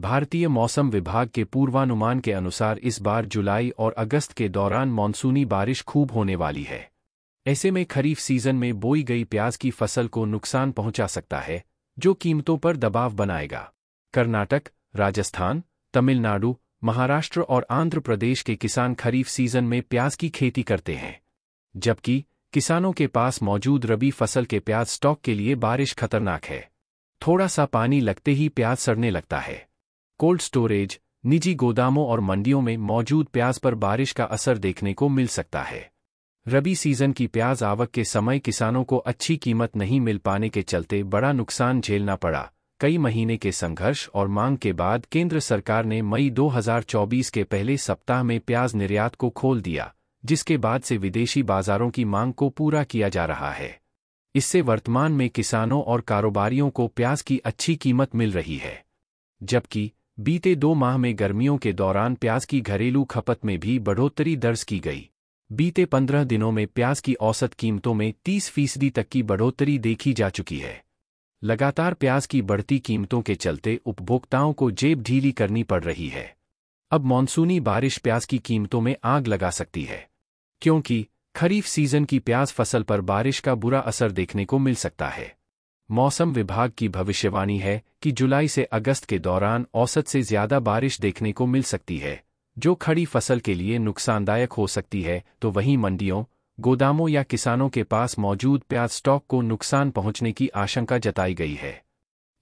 भारतीय मौसम विभाग के पूर्वानुमान के अनुसार इस बार जुलाई और अगस्त के दौरान मानसूनी बारिश खूब होने वाली है ऐसे में खरीफ सीजन में बोई गई प्याज की फसल को नुकसान पहुंचा सकता है जो कीमतों पर दबाव बनाएगा कर्नाटक राजस्थान तमिलनाडु महाराष्ट्र और आंध्र प्रदेश के किसान खरीफ सीजन में प्याज की खेती करते हैं जबकि किसानों के पास मौजूद रबी फसल के प्याज स्टॉक के लिए बारिश खतरनाक है थोड़ा सा पानी लगते ही प्याज सड़ने लगता है कोल्ड स्टोरेज निजी गोदामों और मंडियों में मौजूद प्याज पर बारिश का असर देखने को मिल सकता है रबी सीजन की प्याज आवक के समय किसानों को अच्छी कीमत नहीं मिल पाने के चलते बड़ा नुकसान झेलना पड़ा कई महीने के संघर्ष और मांग के बाद केंद्र सरकार ने मई 2024 के पहले सप्ताह में प्याज निर्यात को खोल दिया जिसके बाद से विदेशी बाजारों की मांग को पूरा किया जा रहा है इससे वर्तमान में किसानों और कारोबारियों को प्याज की अच्छी कीमत मिल रही है जबकि बीते दो माह में गर्मियों के दौरान प्याज की घरेलू खपत में भी बढ़ोतरी दर्ज की गई बीते पंद्रह दिनों में प्याज की औसत कीमतों में तीस फीसदी तक की बढ़ोतरी देखी जा चुकी है लगातार प्याज की बढ़ती कीमतों के चलते उपभोक्ताओं को जेब ढीली करनी पड़ रही है अब मानसूनी बारिश प्याज की कीमतों में आग लगा सकती है क्योंकि खरीफ सीजन की प्याज फसल पर बारिश का बुरा असर देखने को मिल सकता है मौसम विभाग की भविष्यवाणी है कि जुलाई से अगस्त के दौरान औसत से ज्यादा बारिश देखने को मिल सकती है जो खड़ी फसल के लिए नुकसानदायक हो सकती है तो वहीं मंडियों गोदामों या किसानों के पास मौजूद प्याज स्टॉक को नुकसान पहुंचने की आशंका जताई गई है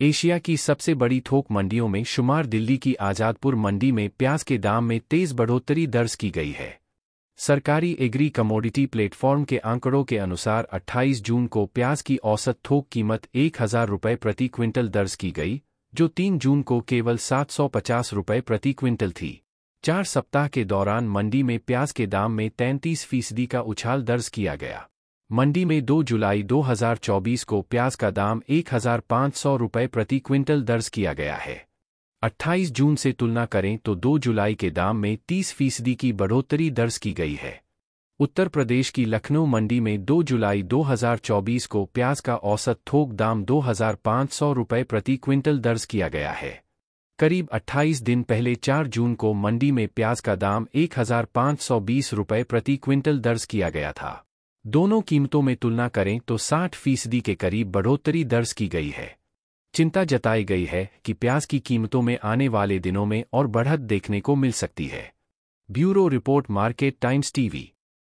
एशिया की सबसे बड़ी थोक मंडियों में शुमार दिल्ली की आज़ादपुर मंडी में प्याज के दाम में तेज बढ़ोतरी दर्ज की गई है सरकारी एग्री कमोडिटी प्लेटफॉर्म के आंकड़ों के अनुसार 28 जून को प्याज की औसत थोक कीमत एक हज़ार रुपये प्रति क्विंटल दर्ज की गई जो 3 जून को केवल सात रुपये प्रति क्विंटल थी चार सप्ताह के दौरान मंडी में प्याज के दाम में 33 फीसदी का उछाल दर्ज किया गया मंडी में 2 जुलाई 2024 को प्याज का दाम एक हज़ार रुपये प्रति क्विंटल दर्ज किया गया है 28 जून से तुलना करें तो 2 जुलाई के दाम में 30 फीसदी की बढ़ोतरी दर्ज की गई है उत्तर प्रदेश की लखनऊ मंडी में 2 जुलाई 2024 को प्याज का औसत थोक दाम दो रुपये प्रति क्विंटल दर्ज किया गया है करीब 28 दिन पहले 4 जून को मंडी में प्याज का दाम एक रुपये प्रति क्विंटल दर्ज किया गया था दोनों कीमतों में तुलना करें तो 60 फीसदी के करीब बढ़ोतरी दर्ज की गई है चिंता जताई गई है कि प्याज की कीमतों में आने वाले दिनों में और बढ़त देखने को मिल सकती है bureau report market times TV